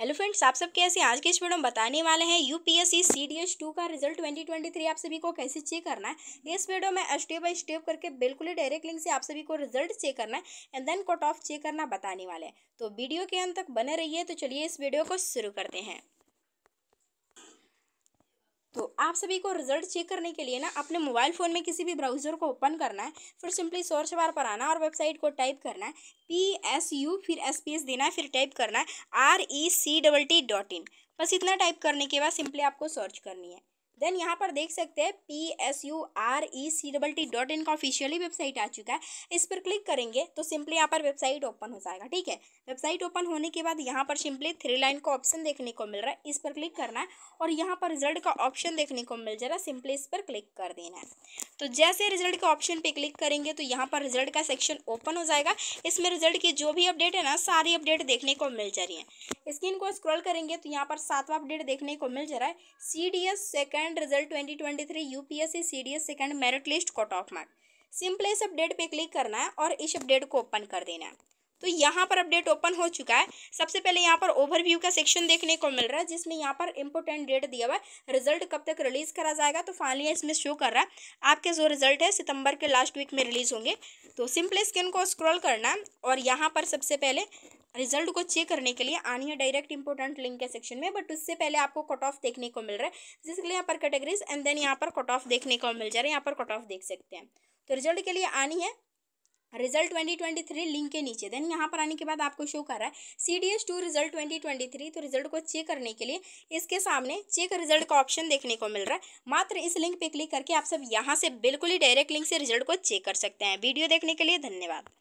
hello friends आप सब कैसे आज के इस वीडियो में बताने वाले हैं यूपीएससी सीडीएस टू का रिजल्ट ट्वेंटी ट्वेंटी थ्री आप सभी को कैसे चेक करना है इस वीडियो में स्टेप बाय स्टेप करके बिल्कुल ही डायरेक्ट लिंक से आप सभी को रिजल्ट चेक करना है and then cut off check करना बताने वाले हैं तो वीडियो के अंत तक बने रहिए तो चलिए इस वीडियो को शुरू करते हैं आप सभी को रिजल्ट चेक करने के लिए ना अपने मोबाइल फ़ोन में किसी भी ब्राउज़र को ओपन करना है फिर सिंपली सर्च बार पर आना और वेबसाइट को टाइप करना है पी एस यू फिर एस पी एस देना है फिर टाइप करना है R E C double T dot in बस इतना टाइप करने के बाद सिंपली आपको सर्च करनी है देन यहाँ पर देख सकते हैं P S U R E C double T dot in का ऑफिशियली वेबसाइट आ चुका है इस पर क्लिक करेंगे तो सिंपली यहाँ पर वेबसाइट ओपन हो जाएगा ठीक है वेबसाइट ओपन होने के बाद यहाँ पर सिंपली थ्री लाइन का ऑप्शन देखने को मिल रहा है इस पर क्लिक करना है और यहाँ पर रिजल्ट का ऑप्शन देखने को मिल जा रहा है सिंपली इस पर क्लिक कर देना है तो जैसे रिजल्ट के ऑप्शन पे क्लिक करेंगे तो यहाँ पर रिजल्ट का सेक्शन ओपन हो जाएगा इसमें रिजल्ट की जो भी अपडेट है ना सारी अपडेट देखने को मिल जा रही है स्क्रीन को स्क्रॉल करेंगे तो यहाँ पर सातवां अपडेट देखने को मिल जा रहा है C D S second result twenty twenty three U P S C C D S second merit list cut off mark simply इस अपडेट पे क्लिक करना है और इस अपडेट को ओपन कर देना है तो यहाँ पर अपडेट ओपन हो चुका है सबसे पहले यहाँ पर ओवरव्यू का सेक्शन देखने को मिल रहा है जिसमें यहाँ पर इंपोर्टेंट डेट दिया हुआ है रिजल्ट कब तक रिलीज़ करा जाएगा तो फाइनली इसमें शो कर रहा है आपके जो रिजल्ट है सितंबर के लास्ट वीक में रिलीज़ होंगे तो सिंपली स्किन को स्क्रॉल करना है और यहाँ पर सबसे पहले रिजल्ट को चेक करने के लिए आनी है डायरेक्ट इंपोर्टेंट लिंक के सेक्शन में बट उससे पहले आपको कट ऑफ देखने को मिल रहा है जिसके लिए यहाँ पर कैटेगरीज एंड देन यहाँ पर कट ऑफ देखने को मिल जा रहा है यहाँ पर कट ऑफ देख सकते हैं तो रिजल्ट के लिए आनी है रिजल्ट 2023 लिंक के नीचे देन यहाँ पर आने के बाद आपको शो कर रहा है C D S two result twenty twenty three तो रिजल्ट को चेक करने के लिए इसके सामने चेक रिजल्ट का ऑप्शन देखने को मिल रहा है मात्र इस लिंक पे क्लिक करके आप सब यहाँ से बिल्कुल ही डायरेक्ट लिंक से रिजल्ट को चेक कर सकते हैं वीडियो देखने के लिए धन्यवाद